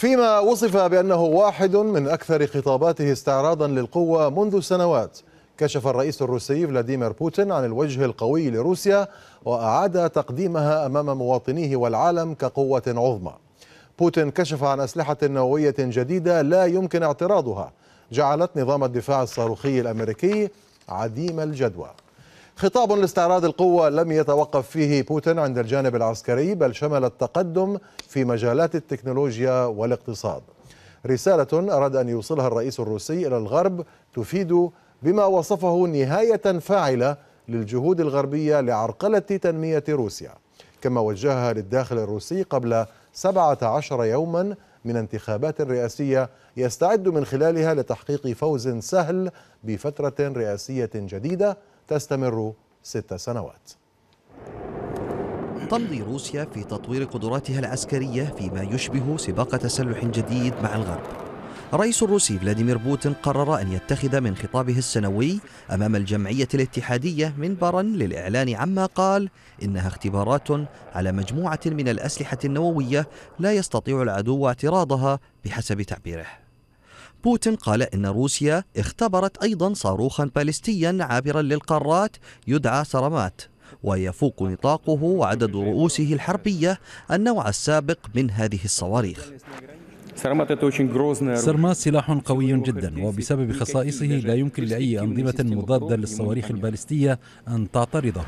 فيما وصف بأنه واحد من أكثر خطاباته استعراضا للقوة منذ سنوات كشف الرئيس الروسي فلاديمير بوتين عن الوجه القوي لروسيا وأعاد تقديمها أمام مواطنيه والعالم كقوة عظمى بوتين كشف عن أسلحة نووية جديدة لا يمكن اعتراضها جعلت نظام الدفاع الصاروخي الأمريكي عديم الجدوى خطاب لاستعراض القوة لم يتوقف فيه بوتين عند الجانب العسكري بل شمل التقدم في مجالات التكنولوجيا والاقتصاد رسالة أراد أن يوصلها الرئيس الروسي إلى الغرب تفيد بما وصفه نهاية فاعلة للجهود الغربية لعرقلة تنمية روسيا كما وجهها للداخل الروسي قبل 17 يوما من انتخابات رئاسية يستعد من خلالها لتحقيق فوز سهل بفترة رئاسية جديدة تستمر ست سنوات تمضي روسيا في تطوير قدراتها العسكرية فيما يشبه سباق تسلح جديد مع الغرب الرئيس الروسي فلاديمير بوتين قرر أن يتخذ من خطابه السنوي أمام الجمعية الاتحادية منبرا للإعلان عما قال إنها اختبارات على مجموعة من الأسلحة النووية لا يستطيع العدو اعتراضها بحسب تعبيره بوتين قال إن روسيا اختبرت أيضا صاروخا باليستيا عابرا للقارات يدعى سرمات ويفوق نطاقه وعدد رؤوسه الحربية النوع السابق من هذه الصواريخ سرمات سلاح قوي جدا وبسبب خصائصه لا يمكن لأي أنظمة مضادة للصواريخ البالستية أن تعترضه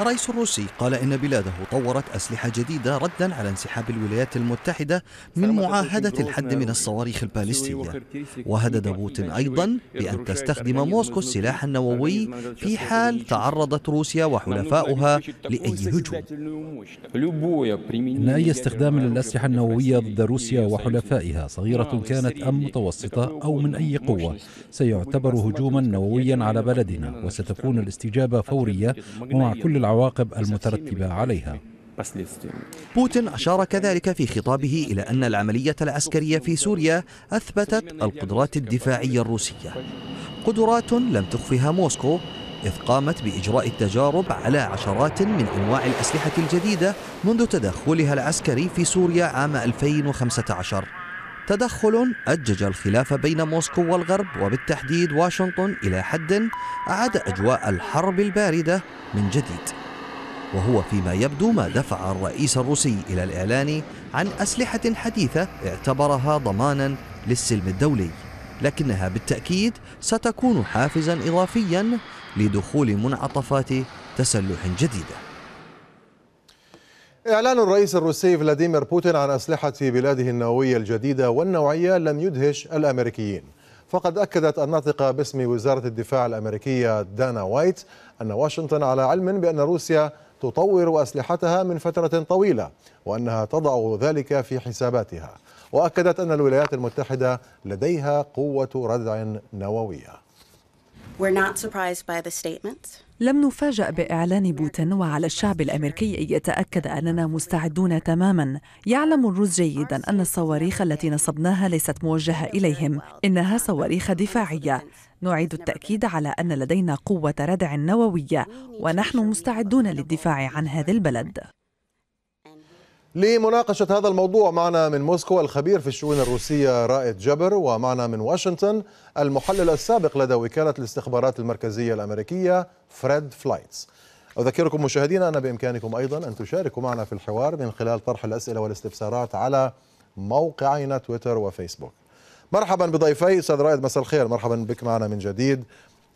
الرئيس الروسي قال إن بلاده طورت أسلحة جديدة ردا على انسحاب الولايات المتحدة من معاهدة الحد من الصواريخ البالستية وهدد بوتين أيضا بأن تستخدم موسكو السلاح النووي في حال تعرضت روسيا وحلفاؤها لأي هجوم إن أي استخدام للأسلحة النووية ضد روسيا وحلفائها صغيرة نعم، كانت أم متوسطة أو من أي قوة سيعتبر هجوما نوويا على بلدنا وستكون الاستجابة فورية ومع كل والعواقب المترتبة عليها بوتين أشار كذلك في خطابه إلى أن العملية العسكرية في سوريا أثبتت القدرات الدفاعية الروسية قدرات لم تخفها موسكو إذ قامت بإجراء التجارب على عشرات من أنواع الأسلحة الجديدة منذ تدخلها العسكري في سوريا عام 2015 تدخل أجج الخلاف بين موسكو والغرب وبالتحديد واشنطن إلى حد أعاد أجواء الحرب الباردة من جديد وهو فيما يبدو ما دفع الرئيس الروسي إلى الإعلان عن أسلحة حديثة اعتبرها ضمانا للسلم الدولي لكنها بالتأكيد ستكون حافزا إضافيا لدخول منعطفات تسلح جديده إعلان الرئيس الروسي فلاديمير بوتين عن أسلحة بلاده النووية الجديدة والنوعية لم يدهش الأمريكيين فقد أكدت الناطقة باسم وزارة الدفاع الأمريكية دانا وايت أن واشنطن على علم بأن روسيا تطور أسلحتها من فترة طويلة وأنها تضع ذلك في حساباتها وأكدت أن الولايات المتحدة لديها قوة ردع نووية We're not surprised by the لم نفاجأ بإعلان بوتين وعلى الشعب الأمريكي أن يتأكد أننا مستعدون تماما يعلم الروس جيدا أن الصواريخ التي نصبناها ليست موجهة إليهم إنها صواريخ دفاعية نعيد التأكيد على أن لدينا قوة ردع نووية ونحن مستعدون للدفاع عن هذا البلد لمناقشة هذا الموضوع معنا من موسكو الخبير في الشؤون الروسية رائد جبر ومعنا من واشنطن المحلل السابق لدى وكالة الاستخبارات المركزية الأمريكية فريد فلايتس أذكركم مشاهدينا أن بإمكانكم أيضا أن تشاركوا معنا في الحوار من خلال طرح الأسئلة والاستفسارات على موقعنا تويتر وفيسبوك مرحبا بضيفي أستاذ رائد مساء الخير مرحبا بك معنا من جديد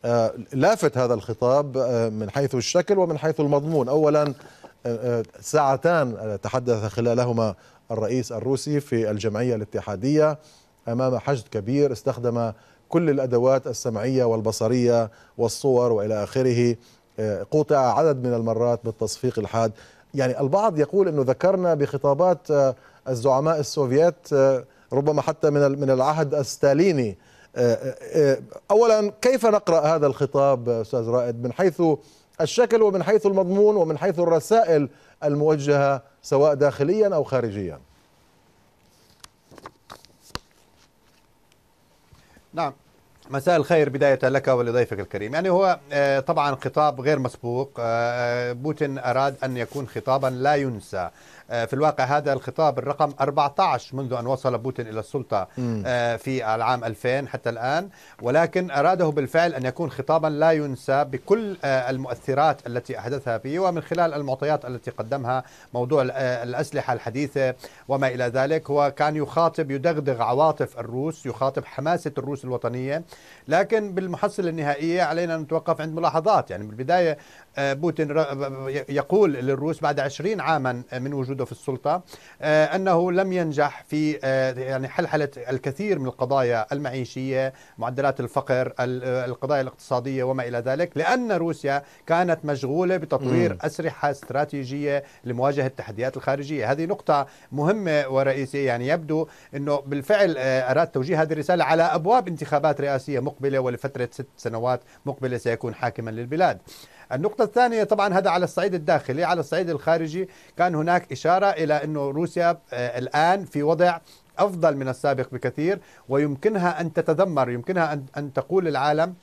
آه، لافت هذا الخطاب آه، من حيث الشكل ومن حيث المضمون أولا ساعتان تحدث خلالهما الرئيس الروسي في الجمعية الاتحادية أمام حشد كبير استخدم كل الأدوات السمعية والبصرية والصور وإلى آخره آه، قطع عدد من المرات بالتصفيق الحاد يعني البعض يقول أنه ذكرنا بخطابات آه، الزعماء السوفيات آه، ربما حتى من من العهد الستاليني اولا كيف نقرا هذا الخطاب استاذ رائد من حيث الشكل ومن حيث المضمون ومن حيث الرسائل الموجهه سواء داخليا او خارجيا. نعم مساء الخير بداية لك ولضيفك الكريم يعني هو آه، طبعا خطاب غير مسبوق آه، آه، بوتين أراد أن يكون خطابا لا ينسى آه، في الواقع هذا الخطاب الرقم 14 منذ أن وصل بوتين إلى السلطة آه، في العام 2000 حتى الآن ولكن أراده بالفعل أن يكون خطابا لا ينسى بكل آه، المؤثرات التي أحدثها فيه ومن خلال المعطيات التي قدمها موضوع الأسلحة الحديثة وما إلى ذلك هو كان يخاطب يدغدغ عواطف الروس يخاطب حماسة الروس الوطنية لكن بالمحصلة النهائية علينا أن نتوقف عند ملاحظات يعني بالبداية بوتين يقول للروس بعد 20 عاما من وجود عنده في السلطة آه، أنه لم ينجح في آه، يعني حلحلة الكثير من القضايا المعيشية معدلات الفقر آه، القضايا الاقتصادية وما إلى ذلك لأن روسيا كانت مشغولة بتطوير أسلحة استراتيجية لمواجهة التحديات الخارجية هذه نقطة مهمة ورئيسية يعني يبدو أنه بالفعل أراد توجيه هذه الرسالة على أبواب انتخابات رئاسية مقبلة ولفترة ست سنوات مقبلة سيكون حاكما للبلاد النقطة الثانية طبعا هذا على الصعيد الداخلي على الصعيد الخارجي كان هناك إشارة إلى أن روسيا آه، الآن في وضع أفضل من السابق بكثير ويمكنها أن تتذمر يمكنها أن تقول للعالم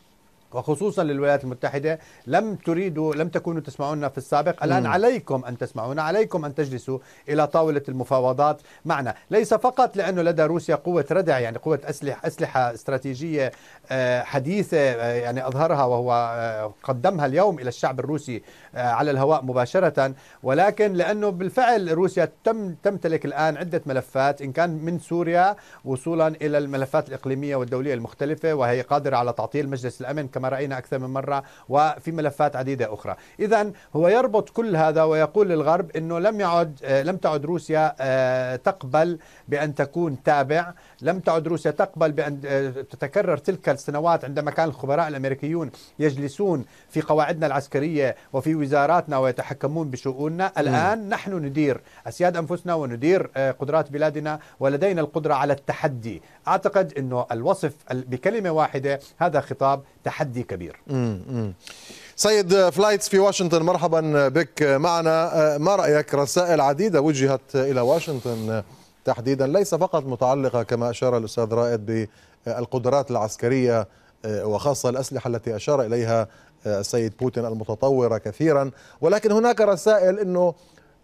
وخصوصا للولايات المتحدة لم تريدوا لم تكونوا تسمعونا في السابق الآن م. عليكم أن تسمعونا عليكم أن تجلسوا إلى طاولة المفاوضات معنا ليس فقط لأنه لدى روسيا قوة ردع يعني قوة أسلحة, أسلحة استراتيجية آه، حديثة آه، يعني أظهرها وهو آه، قدمها اليوم إلى الشعب الروسي على الهواء مباشرة ولكن لأنه بالفعل روسيا تم تمتلك الآن عدة ملفات إن كان من سوريا وصولا إلى الملفات الإقليمية والدولية المختلفة وهي قادرة على تعطيل مجلس الأمن كما راينا اكثر من مره وفي ملفات عديده اخرى اذا هو يربط كل هذا ويقول للغرب انه لم يعد آه، لم تعد روسيا آه، تقبل بان تكون تابع لم تعد روسيا تقبل بان آه، تتكرر تلك السنوات عندما كان الخبراء الامريكيون يجلسون في قواعدنا العسكريه وفي وزاراتنا ويتحكمون بشؤوننا الان نحن ندير اسياد انفسنا وندير قدرات بلادنا ولدينا القدره على التحدي اعتقد انه الوصف بكلمه واحده هذا خطاب تحدي تحدي كبير سيد فلايتس في واشنطن مرحبا بك معنا آه، ما رأيك رسائل عديدة وجهت إلى واشنطن تحديدا ليس فقط متعلقة كما أشار الأستاذ رائد بالقدرات العسكرية آه، وخاصة الأسلحة التي أشار إليها آه، السيد بوتين المتطورة كثيرا ولكن هناك رسائل أنه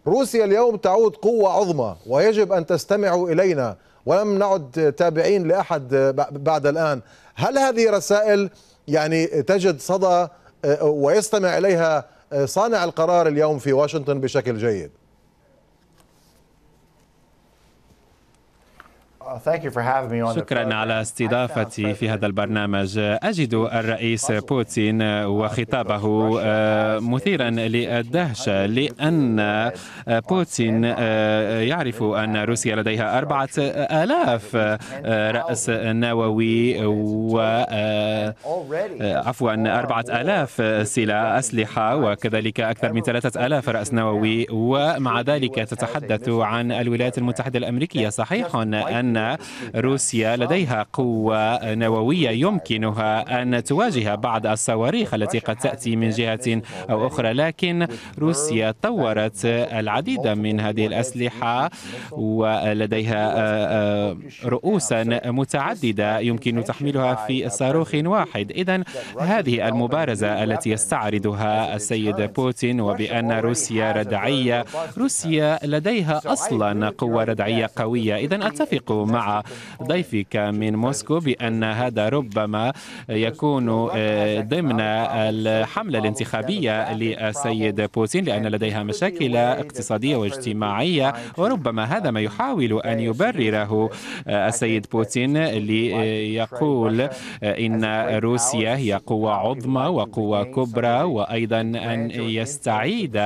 روسيا اليوم تعود قوة عظمى ويجب أن تستمعوا إلينا ولم نعد تابعين لأحد بعد الآن هل هذه رسائل يعني تجد صدى آه، ويستمع إليها آه، صانع القرار اليوم في واشنطن بشكل جيد شكرا على استضافتي في هذا البرنامج أجد الرئيس بوتين وخطابه آه، مثيرا للدهشة لأن آه، بوتين آه، يعرف أن روسيا لديها أربعة آلاف رأس نووي و عفوا أربعة آلاف سلاح أسلحة وكذلك أكثر من ثلاثة آلاف رأس نووي ومع ذلك تتحدث عن الولايات المتحدة الأمريكية صحيح أن روسيا لديها قوة نووية يمكنها أن تواجه بعض الصواريخ التي قد تأتي من جهة أو أخرى لكن روسيا طورت العديد من هذه الأسلحة ولديها آه، آه، رؤوسا متعددة يمكن تحميلها في صاروخ واحد إذا هذه المبارزة التي يستعرضها السيد بوتين وبأن روسيا ردعية روسيا لديها أصلا قوة ردعية قوية إذا أتفق مع ضيفك من موسكو بأن هذا ربما يكون آه، ضمن الحملة الانتخابية للسيد بوتين لأن لديها مشاكل اقتصادية واجتماعية وربما هذا ما يحاول أن يبرره آه، السيد بوتين ليقول آه، إن روسيا هي قوة عظمى وقوة كبرى وأيضا أن يستعيد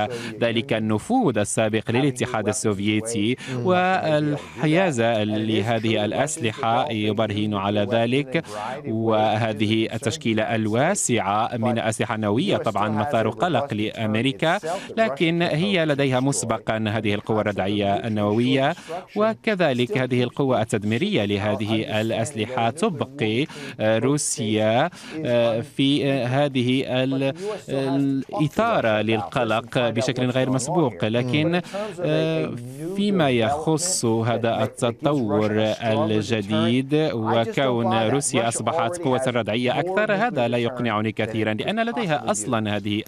ذلك النفوذ السابق للاتحاد السوفيتي والحيازة لها هذه الأسلحة يبرهن على ذلك وهذه التشكيلة الواسعة من أسلحة نووية طبعا مثار قلق لأمريكا لكن هي لديها مسبقا هذه القوة الردعية النووية وكذلك هذه القوة التدميرية لهذه الأسلحة تبقي روسيا آه، في هذه الإثارة للقلق بشكل غير مسبوق لكن آه، فيما يخص هذا التطور الجديد وكون روسيا أصبحت قوة ردعية أكثر هذا لا يقنعني كثيرا لأن لديها أصلا هذه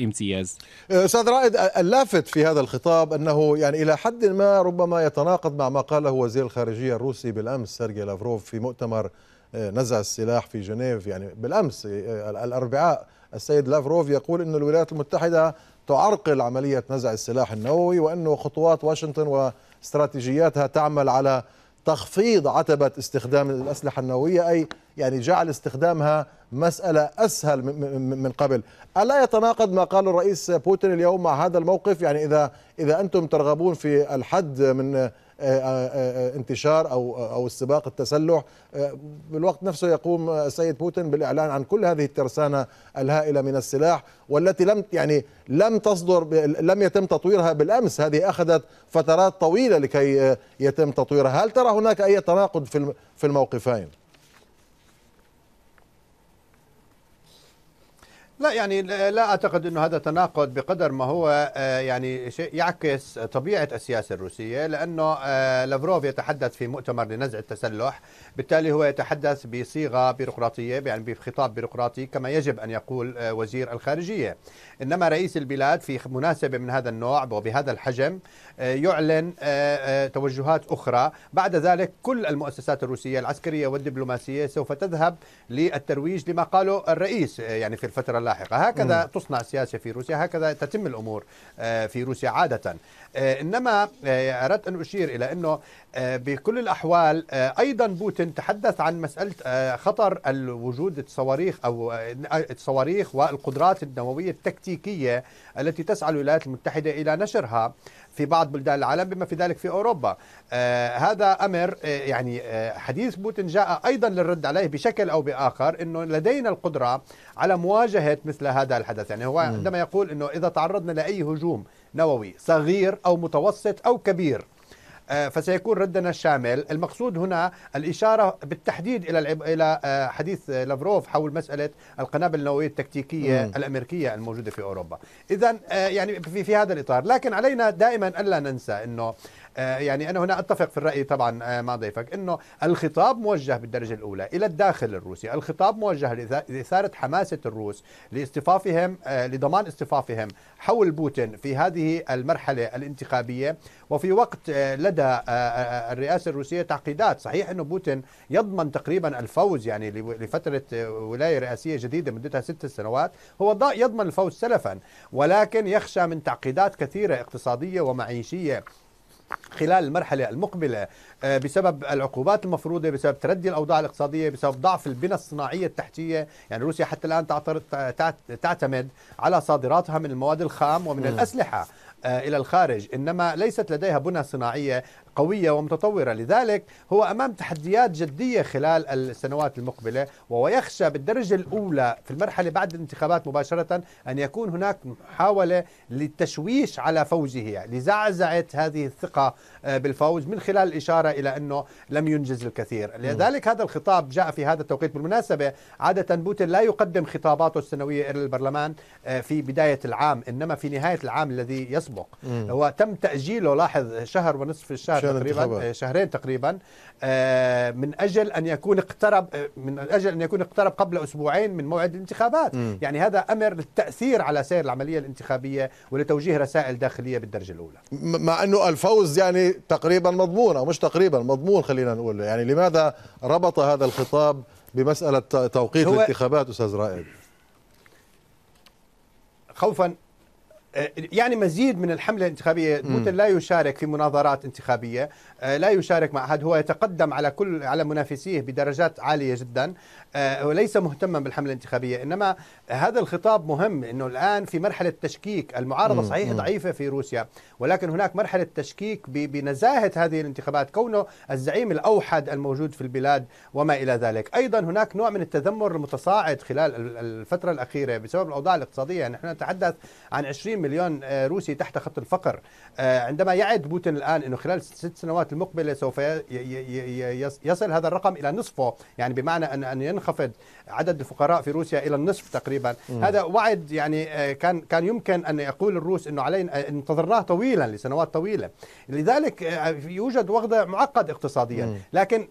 امتياز استاذ رائد اللافت في هذا الخطاب انه يعني الى حد ما ربما يتناقض مع ما قاله وزير الخارجيه الروسي بالامس سيرجي لافروف في مؤتمر آه، نزع السلاح في جنيف يعني بالامس آه، الاربعاء السيد لافروف يقول ان الولايات المتحده تعرقل عمليه نزع السلاح النووي وانه خطوات واشنطن و استراتيجياتها تعمل على تخفيض عتبة استخدام الأسلحة النووية أي يعني جعل استخدامها مسألة أسهل من قبل ألا يتناقض ما قاله الرئيس بوتين اليوم مع هذا الموقف يعني إذا إذا أنتم ترغبون في الحد من آه، آه، آه، انتشار او او السباق التسلح بالوقت نفسه يقوم السيد بوتين بالاعلان عن كل هذه الترسانه الهائله من السلاح والتي لم يعني لم تصدر لم يتم تطويرها بالامس هذه اخذت فترات طويله لكي يتم تطويرها هل ترى هناك اي تناقض في في الموقفين لا يعني لا اعتقد انه هذا تناقض بقدر ما هو آه، يعني شيء يعكس طبيعه السياسه الروسيه لانه آه، لافروف يتحدث في مؤتمر لنزع التسلح، بالتالي هو يتحدث بصيغه بيروقراطيه يعني بخطاب بيروقراطي كما يجب ان يقول آه، وزير الخارجيه، انما رئيس البلاد في مناسبه من هذا النوع وبهذا الحجم يعلن توجهات اخرى، بعد ذلك كل المؤسسات الروسيه العسكريه والدبلوماسيه سوف تذهب للترويج لما قاله الرئيس يعني في الفتره لاحقة هكذا م. تصنع السياسة في روسيا هكذا تتم الأمور آه، في روسيا عادة آه، إنما آه، أردت أن أشير إلى أنه بكل الأحوال أيضا بوتين تحدث عن مسألة خطر الوجود الصواريخ أو الصواريخ والقدرات النووية التكتيكية التي تسعى الولايات المتحدة إلى نشرها في بعض بلدان العالم بما في ذلك في أوروبا آه هذا أمر آه يعني آه حديث بوتين جاء أيضا للرد عليه بشكل أو بآخر أنه لدينا القدرة على مواجهة مثل هذا الحدث يعني هو عندما يقول أنه إذا تعرضنا لأي هجوم نووي صغير أو متوسط أو كبير آه، فسيكون ردنا الشامل المقصود هنا الإشارة بالتحديد إلى آه، حديث لافروف حول مسألة القنابل النووية التكتيكية مم. الأمريكية الموجودة في أوروبا إذا آه، يعني في هذا الإطار لكن علينا دائما ألا ننسى أنه آه، يعني أنا هنا أتفق في الرأي طبعا آه، مع ضيفك أنه الخطاب موجه بالدرجة الأولى إلى الداخل الروسي الخطاب موجه لإثارة حماسة الروس لاصطفافهم آه، لضمان اصطفافهم حول بوتين في هذه المرحلة الانتخابية وفي وقت لدى الرئاسة الروسية تعقيدات صحيح أنه بوتين يضمن تقريبا الفوز يعني لفترة ولاية رئاسية جديدة مدتها ست سنوات هو يضمن الفوز سلفا ولكن يخشى من تعقيدات كثيرة اقتصادية ومعيشية خلال المرحلة المقبلة آه، بسبب العقوبات المفروضة بسبب تردي الأوضاع الاقتصادية بسبب ضعف البنى الصناعية التحتية يعني روسيا حتى الآن تعتمد على صادراتها من المواد الخام ومن الأسلحة آه، إلى الخارج إنما ليست لديها بنى صناعية قوية ومتطورة لذلك هو أمام تحديات جدية خلال السنوات المقبلة ويخشى بالدرجة الأولى في المرحلة بعد الانتخابات مباشرة أن يكون هناك محاولة للتشويش على فوزه لزعزعة هذه الثقة آه، بالفوز من خلال الإشارة إلى أنه لم ينجز الكثير لذلك هذا الخطاب جاء في هذا التوقيت بالمناسبة عادة بوتين لا يقدم خطاباته السنوية إلى البرلمان آه، في بداية العام إنما في نهاية العام الذي يسبق هو تم تأجيله لاحظ شهر ونصف الشهر تقريبا آه، شهرين تقريبا آه، من اجل ان يكون اقترب آه، من اجل ان يكون اقترب قبل اسبوعين من موعد الانتخابات، م. يعني هذا امر للتاثير على سير العمليه الانتخابيه ولتوجيه رسائل داخليه بالدرجه الاولى. مع انه الفوز يعني تقريبا مضمون او مش تقريبا مضمون خلينا نقول، يعني لماذا ربط هذا الخطاب بمساله توقيت الانتخابات استاذ رائد؟ خوفا آه، يعني مزيد من الحملة الانتخابية بوتين لا يشارك في مناظرات انتخابية آه، لا يشارك مع أحد هو يتقدم على كل على منافسيه بدرجات عالية جدا آه، وليس مهتما بالحملة الانتخابية إنما هذا الخطاب مهم أنه الآن في مرحلة تشكيك المعارضة صحيح ضعيفة في روسيا ولكن هناك مرحلة تشكيك بنزاهة هذه الانتخابات كونه الزعيم الأوحد الموجود في البلاد وما إلى ذلك أيضا هناك نوع من التذمر المتصاعد خلال الفترة الأخيرة بسبب الأوضاع الاقتصادية نحن نتحدث عن 20 مليون آه، روسي تحت خط الفقر آه، عندما يعد بوتين الآن أنه خلال ست سنوات المقبلة سوف يصل هذا الرقم إلى نصفه يعني بمعنى أن أن ينخفض عدد الفقراء في روسيا إلى النصف تقريبا م. هذا وعد يعني آه، كان كان يمكن أن يقول الروس أنه علينا انتظرناه طويلا لسنوات طويلة لذلك يوجد وضع معقد اقتصاديا م. لكن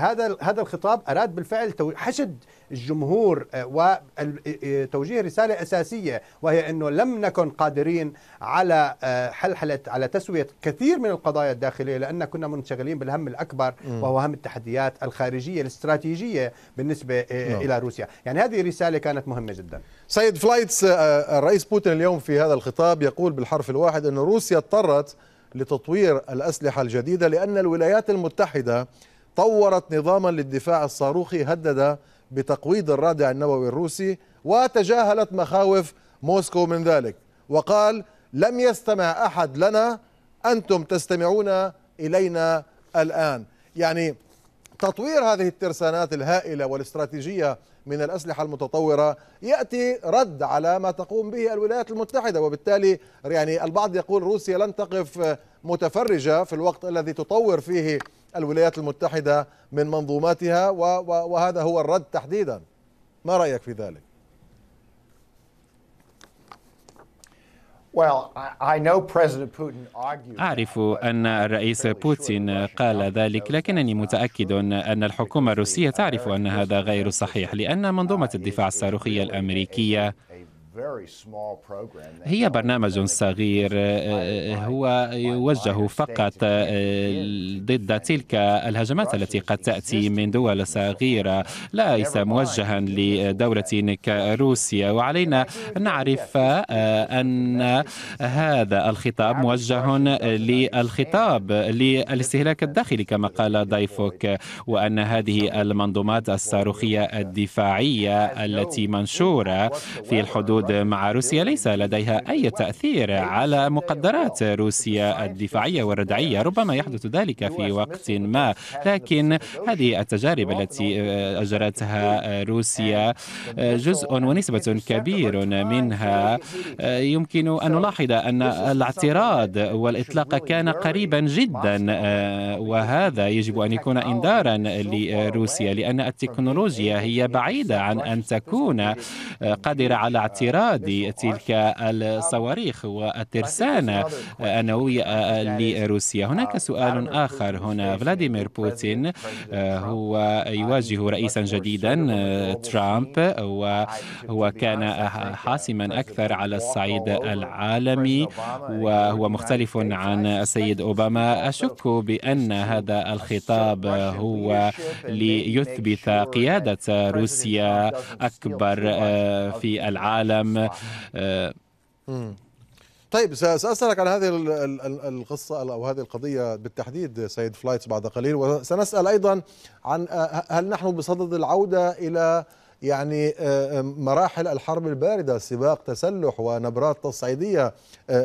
هذا هذا الخطاب أراد بالفعل حشد الجمهور وتوجيه رسالة أساسية وهي أنه لم نكن قادرين على آه، حلحلة على تسوية كثير من القضايا الداخلية لأن كنا منشغلين بالهم الأكبر وهو هم التحديات الخارجية الاستراتيجية بالنسبة آه، نعم. إلى روسيا يعني هذه رسالة كانت مهمة جدا سيد فلايتس آه، الرئيس بوتين اليوم في هذا الخطاب يقول بالحرف الواحد أن روسيا اضطرت لتطوير الأسلحة الجديدة لأن الولايات المتحدة طورت نظاما للدفاع الصاروخي هدد بتقويض الرادع النووي الروسي وتجاهلت مخاوف موسكو من ذلك وقال لم يستمع احد لنا انتم تستمعون الينا الان يعني تطوير هذه الترسانات الهائله والاستراتيجيه من الاسلحه المتطوره ياتي رد على ما تقوم به الولايات المتحده وبالتالي يعني البعض يقول روسيا لن تقف متفرجه في الوقت الذي تطور فيه الولايات المتحده من منظوماتها وهذا هو الرد تحديدا ما رايك في ذلك أعرف أن الرئيس بوتين قال ذلك لكنني متأكد أن الحكومة الروسية uh, تعرف أن هذا غير صحيح لأن منظومة الدفاع الصاروخية الأمريكية هي برنامج صغير آه، آه، هو يوجه فقط آه، ضد تلك الهجمات التي قد تأتي من دول صغيرة ليس موجها لدولة كروسيا وعلينا نعرف أن هذا الخطاب موجه للخطاب للاستهلاك الداخلي كما قال ضيفك وأن هذه المنظومات الصاروخية الدفاعية التي منشورة في الحدود الحدود مع روسيا ليس لديها أي تأثير على مقدرات روسيا الدفاعية والردعية ربما يحدث ذلك في وقت ما لكن هذه التجارب التي آه، أجرتها روسيا آه، جزء ونسبة كبير منها آه، يمكن أن نلاحظ أن الاعتراض والإطلاق كان قريبا جدا وهذا يجب أن يكون إنذارا لروسيا لأن التكنولوجيا هي بعيدة عن أن تكون قادرة على اعتراض استيراد تلك الصواريخ والترسانة النووية آه، لروسيا هناك سؤال آخر هنا فلاديمير بوتين آه، هو يواجه رئيسا جديدا آه، ترامب وهو كان حاسما أكثر على الصعيد العالمي وهو مختلف عن السيد أوباما أشك بأن هذا الخطاب هو ليثبت قيادة روسيا أكبر في العالم الافلام آه، طيب ساسالك عن هذه القصه او هذه القضيه بالتحديد سيد فلايتس بعد قليل وسنسال ايضا عن آه، هل نحن بصدد العوده الى يعني آه، مراحل الحرب البارده سباق تسلح ونبرات تصعيديه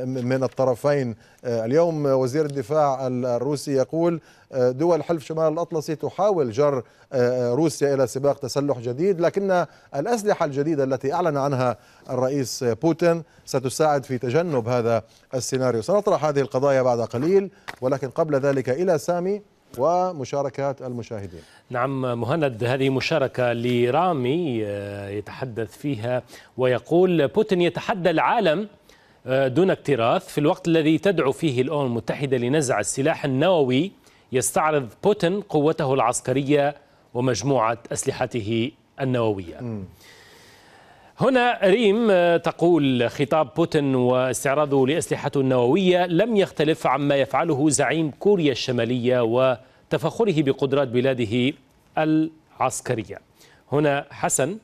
من الطرفين اليوم وزير الدفاع الروسي يقول دول حلف شمال الأطلسي تحاول جر آه، آه، روسيا إلى سباق تسلح جديد لكن الأسلحة الجديدة التي أعلن عنها الرئيس بوتين ستساعد في تجنب هذا السيناريو سنطرح هذه القضايا بعد قليل ولكن قبل ذلك إلى سامي ومشاركات المشاهدين نعم مهند هذه مشاركة لرامي آه، يتحدث فيها ويقول بوتين يتحدى العالم دون اكتراث في الوقت الذي تدعو فيه الأمم المتحدة لنزع السلاح النووي يستعرض بوتين قوته العسكرية ومجموعة أسلحته النووية هنا ريم آه، تقول خطاب بوتين واستعراضه لأسلحته النووية لم يختلف عما يفعله زعيم كوريا الشمالية وتفخره بقدرات بلاده العسكرية هنا حسن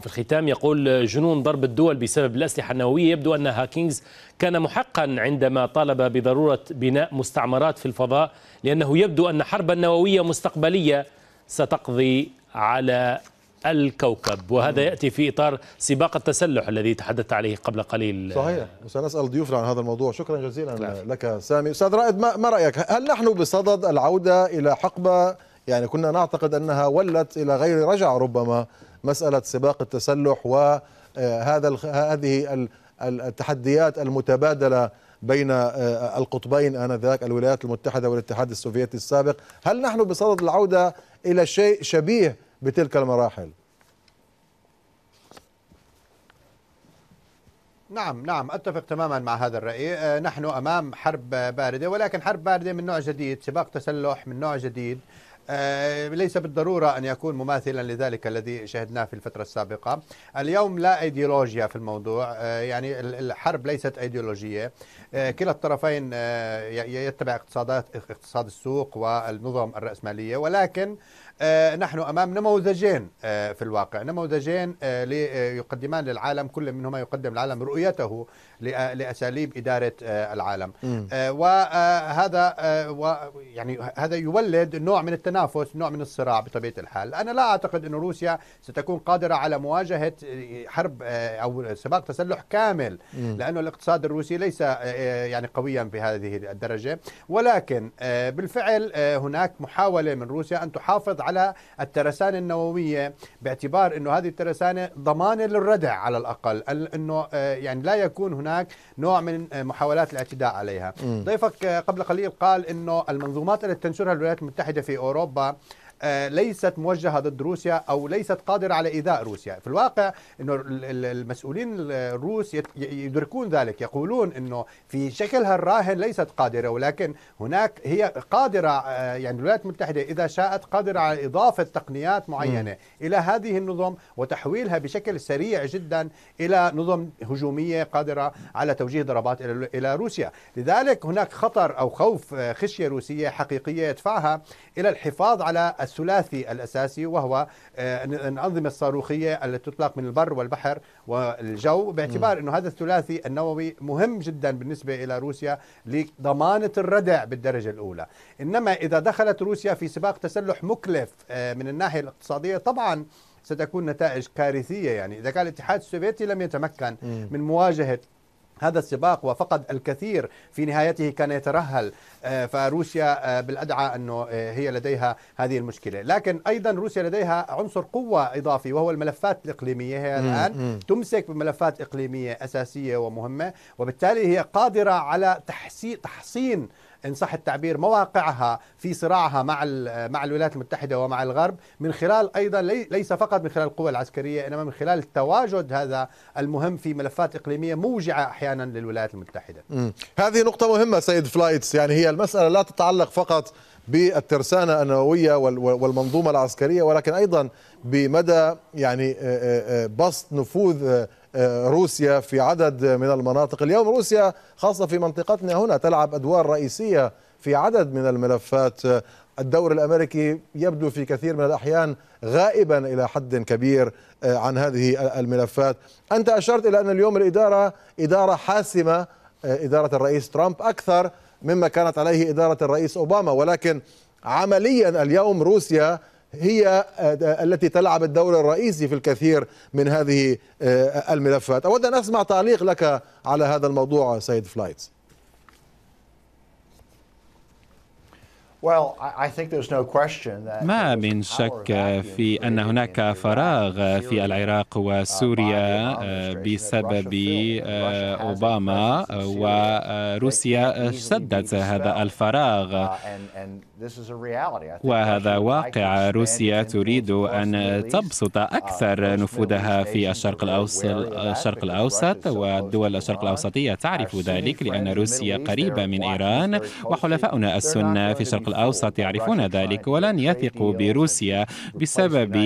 في الختام يقول جنون ضرب الدول بسبب الأسلحة النووية يبدو أن هاكينز كان محقا عندما طالب بضرورة بناء مستعمرات في الفضاء لأنه يبدو أن حربا نووية مستقبلية ستقضي على الكوكب وهذا يأتي في إطار سباق التسلح الذي تحدثت عليه قبل قليل صحيح وسنسأل ضيوفنا عن هذا الموضوع شكرا جزيلا لا. لك سامي أستاذ رائد ما رأيك هل نحن بصدد العودة إلى حقبة يعني كنا نعتقد أنها ولت إلى غير رجع ربما مساله سباق التسلح وهذا آه، هذه التحديات المتبادله بين آه، القطبين انذاك الولايات المتحده والاتحاد السوفيتي السابق، هل نحن بصدد العوده الى شيء شبيه بتلك المراحل؟ نعم نعم اتفق تماما مع هذا الراي، آه، نحن امام حرب بارده ولكن حرب بارده من نوع جديد، سباق تسلح من نوع جديد، آه، ليس بالضرورة أن يكون مماثلا لذلك الذي شهدناه في الفترة السابقة اليوم لا أيديولوجيا في الموضوع آه، يعني الحرب ليست أيديولوجية آه، كلا الطرفين يتبع اقتصادات اقتصاد السوق والنظم الرأسمالية ولكن نحن أمام نموذجين في الواقع نموذجين يقدمان للعالم كل منهما يقدم العالم رؤيته لأساليب إدارة العالم وهذا يعني هذا يولد نوع من التنافس تنافس نوع من الصراع بطبيعة الحال أنا لا أعتقد أن روسيا ستكون قادرة على مواجهة آه، حرب آه، أو سباق تسلح كامل لأنه الاقتصاد الروسي ليس آه، يعني قويا بهذه الدرجة ولكن بالفعل هناك محاولة من روسيا أن تحافظ على الترسانة النووية باعتبار أنه هذه الترسانة ضمانة للردع على الأقل أنه يعني لا يكون هناك نوع من محاولات الاعتداء عليها ضيفك قبل قليل قال أنه المنظومات التي تنشرها الولايات المتحدة في أوروبا Marorobá, آه، ليست موجهة ضد روسيا أو ليست قادرة على إيذاء روسيا في الواقع أنه المسؤولين الروس يدركون ذلك يقولون أنه في شكلها الراهن ليست قادرة ولكن هناك هي قادرة آه، يعني الولايات المتحدة إذا شاءت قادرة على إضافة تقنيات معينة م. إلى هذه النظم وتحويلها بشكل سريع جدا إلى نظم هجومية قادرة على توجيه ضربات إلى روسيا لذلك هناك خطر أو خوف آه، خشية روسية حقيقية يدفعها إلى الحفاظ على الثلاثي الأساسي وهو آه، الأنظمة الصاروخية التي تطلق من البر والبحر والجو باعتبار أنه هذا الثلاثي النووي مهم جدا بالنسبة إلى روسيا لضمانة الردع بالدرجة الأولى إنما إذا دخلت روسيا في سباق تسلح مكلف آه، من الناحية الاقتصادية طبعا ستكون نتائج كارثية يعني إذا كان الاتحاد السوفيتي لم يتمكن من مواجهة هذا السباق وفقد الكثير في نهايته كان يترهل آه، فروسيا آه، بالادعى انه آه، هي لديها هذه المشكله، لكن ايضا روسيا لديها عنصر قوه اضافي وهو الملفات الاقليميه هي الان تمسك بملفات اقليميه اساسيه ومهمه وبالتالي هي قادره على تحسين تحصين ان صح التعبير مواقعها في صراعها مع مع الولايات المتحده ومع الغرب من خلال ايضا ليس فقط من خلال القوى العسكريه انما من خلال التواجد هذا المهم في ملفات اقليميه موجعه احيانا للولايات المتحده. م. هذه نقطه مهمه سيد فلايتس يعني هي المساله لا تتعلق فقط بالترسانه النوويه والمنظومه العسكريه ولكن ايضا بمدى يعني بسط نفوذ روسيا في عدد من المناطق اليوم روسيا خاصة في منطقتنا هنا تلعب أدوار رئيسية في عدد من الملفات الدور الامريكي يبدو في كثير من الاحيان غائبا الى حد كبير آه، عن هذه الملفات، انت اشرت الى ان اليوم الاداره اداره حاسمه آه، اداره الرئيس ترامب اكثر مما كانت عليه اداره الرئيس اوباما، ولكن عمليا اليوم روسيا هي التي تلعب الدور الرئيسي في الكثير من هذه آه، الملفات أود أن أسمع تعليق لك على هذا الموضوع سيد فلايتس ما من شك في ان هناك فراغ في العراق وسوريا آه، بسبب آه، اوباما وروسيا سدت هذا الفراغ uh, وهذا واقع روسيا تريد أن تبسط uh, أكثر نفوذها في الشرق الأوسط الشرق الأوسط والدول الشرق الأوسطية تعرف ذلك لأن روسيا قريبة من إيران وحلفاؤنا السنة في الشرق الأوسط يعرفون ذلك ولن يثقوا بروسيا بسبب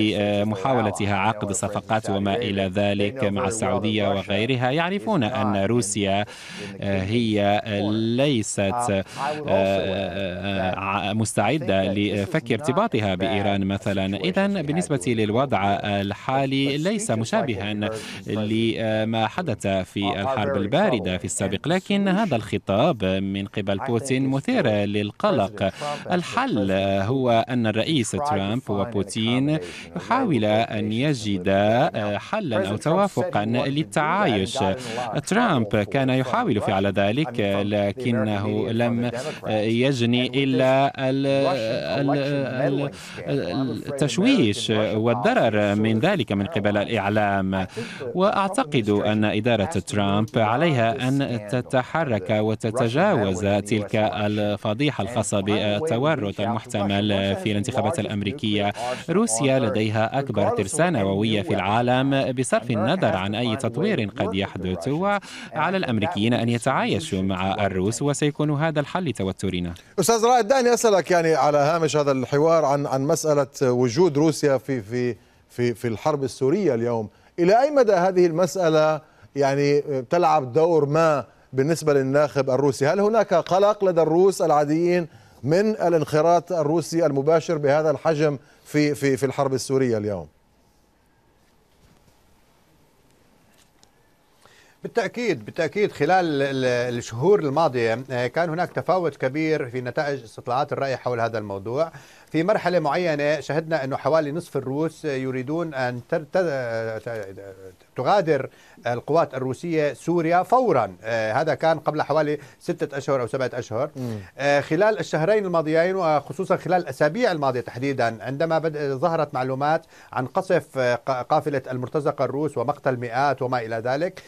محاولتها عقد صفقات وما إلى ذلك مع السعودية وغيرها يعرفون أن روسيا آه، هي ليست um, مستعدة لفك ارتباطها بإيران مثلا إذا بالنسبة للوضع الحالي ليس مشابها لما حدث في الحرب الباردة في السابق لكن هذا الخطاب من قبل بوتين مثير للقلق الحل هو أن الرئيس ترامب وبوتين يحاول أن يجد حلا أو توافقا للتعايش ترامب كان يحاول فعل ذلك لكنه لم يجني إلا التشويش والضرر من ذلك من قبل الإعلام وأعتقد أن إدارة ترامب عليها أن تتحرك وتتجاوز تلك الفضيحة الخاصة بالتورط المحتمل في الانتخابات الأمريكية روسيا لديها أكبر ترسانة نووية في العالم بصرف النظر عن أي تطوير قد يحدث وعلى الأمريكيين أن يتعايشوا مع الروس وسيكون هذا الحل لتوترنا أستاذ رائد دعني أسألك حضرتك يعني على هامش هذا الحوار عن عن مساله وجود روسيا في في في في الحرب السوريه اليوم الى اي مدى هذه المساله يعني تلعب دور ما بالنسبه للناخب الروسي هل هناك قلق لدى الروس العاديين من الانخراط الروسي المباشر بهذا الحجم في في في الحرب السوريه اليوم بالتأكيد بالتأكيد خلال الشهور الماضية آه، كان هناك تفاوت كبير في نتائج استطلاعات الرأي حول هذا الموضوع في مرحلة معينة شهدنا أنه حوالي نصف الروس يريدون أن آه، تغادر القوات الروسية سوريا فورا آه، هذا كان قبل حوالي ستة أشهر أو سبعة أشهر آه، خلال الشهرين الماضيين وخصوصا خلال الأسابيع الماضية تحديدا عندما ظهرت معلومات عن قصف آه، قافلة المرتزقة الروس ومقتل مئات وما إلى ذلك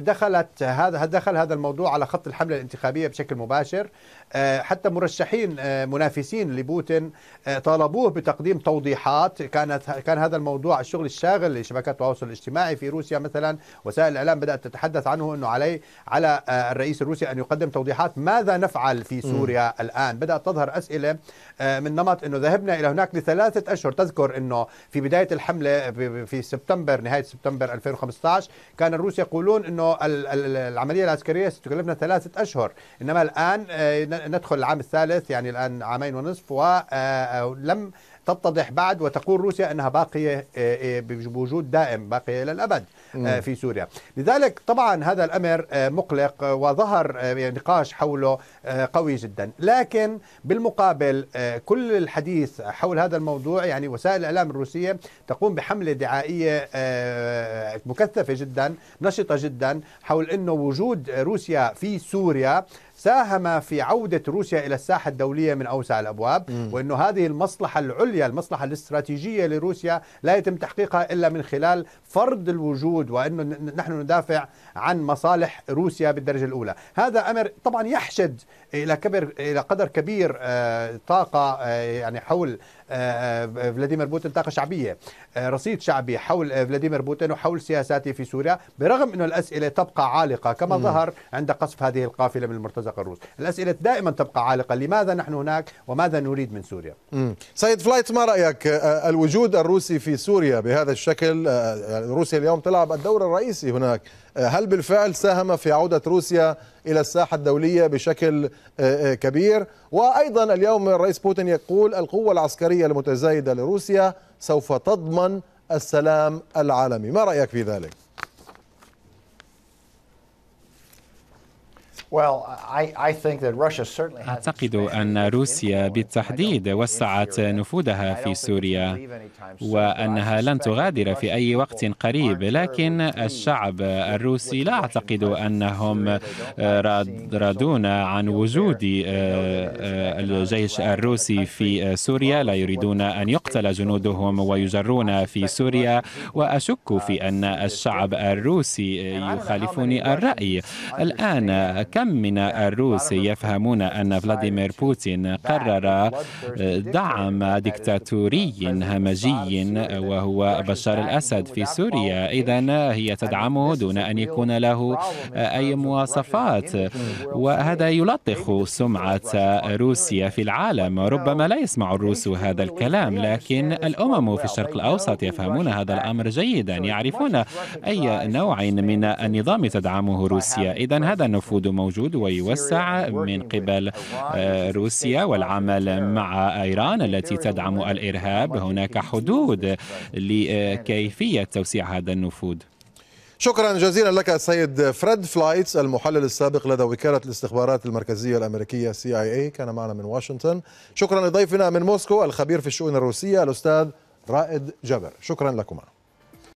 دخلت هذا دخل هذا الموضوع على خط الحملة الانتخابية بشكل مباشر حتى مرشحين منافسين لبوتين طالبوه بتقديم توضيحات كانت كان هذا الموضوع الشغل الشاغل لشبكات التواصل الاجتماعي في في روسيا مثلا وسائل الاعلام بدات تتحدث عنه انه علي على آه، الرئيس الروسي ان يقدم توضيحات ماذا نفعل في سوريا م. الان بدات تظهر اسئله آه، من نمط انه ذهبنا الى هناك لثلاثه اشهر تذكر انه في بدايه الحمله في سبتمبر نهايه سبتمبر 2015 كان الروس يقولون انه العمليه العسكريه ستكلفنا ثلاثه اشهر انما الان آه، ندخل العام الثالث يعني الان عامين ونصف ولم تتضح بعد وتقول روسيا أنها باقية آه، آه، بوجود دائم باقية إلى الأبد آه، في سوريا لذلك طبعا هذا الأمر آه، مقلق آه، وظهر يعني نقاش حوله قوي جدا لكن بالمقابل كل الحديث حول هذا الموضوع يعني وسائل الإعلام الروسية تقوم بحملة دعائية مكثفة جدا نشطة جدا حول أنه وجود روسيا في سوريا ساهم في عودة روسيا إلى الساحة الدولية من أوسع الأبواب وأن وأنه هذه المصلحة العليا المصلحة الاستراتيجية لروسيا لا يتم تحقيقها إلا من خلال فرض الوجود الوجود وأنه نحن ندافع عن مصالح روسيا بالدرجة الأولى هذا أمر طبعا يحشد إلى كبر إلى قدر كبير آه، طاقة آه، يعني حول آه، آه، فلاديمير بوتين طاقه شعبيه آه، رصيد شعبي حول فلاديمير بوتين وحول سياساته في سوريا برغم انه الاسئله تبقى عالقه كما م. ظهر عند قصف هذه القافله من المرتزقه الروس الاسئله دائما تبقى عالقه لماذا نحن هناك وماذا نريد من سوريا م. سيد فلايت ما رايك الوجود الروسي في سوريا بهذا الشكل يعني روسيا اليوم تلعب الدور الرئيسي هناك هل بالفعل ساهم في عودة روسيا إلى الساحة الدولية بشكل كبير وأيضا اليوم الرئيس بوتين يقول القوة العسكرية العسكرية المتزايدة لروسيا سوف تضمن السلام العالمي ما رأيك في ذلك؟ أعتقد أن روسيا بالتحديد وسعت نفوذها في سوريا وأنها لن تغادر في أي وقت قريب لكن الشعب الروسي لا أعتقد أنهم رادون عن وجود آه، آه، الجيش الروسي في سوريا لا يريدون أن يقتل جنودهم ويجرون في سوريا وأشك في أن uh, الشعب الروسي يخالفني الرأي الآن كم من الروس يفهمون أن فلاديمير بوتين قرر دعم دكتاتوري همجي وهو بشار الأسد في سوريا إذا هي تدعمه دون أن يكون له أي مواصفات وهذا يلطخ سمعة روسيا في العالم ربما لا يسمع الروس هذا الكلام لكن الأمم oh, في الشرق الأوسط يفهمون هذا الأمر جيدا يعرفون أي نوع من النظام تدعمه روسيا إذا هذا النفوذ موجود موجود ويوسع من قبل آه، روسيا والعمل مع ايران التي تدعم الارهاب هناك حدود لكيفيه توسيع هذا النفوذ شكرا جزيلا لك السيد فريد فلايتس المحلل السابق لدى وكالة الاستخبارات المركزية الأمريكية CIA كان معنا من واشنطن شكرا لضيفنا من موسكو الخبير في الشؤون الروسية الأستاذ رائد جبر شكرا لكما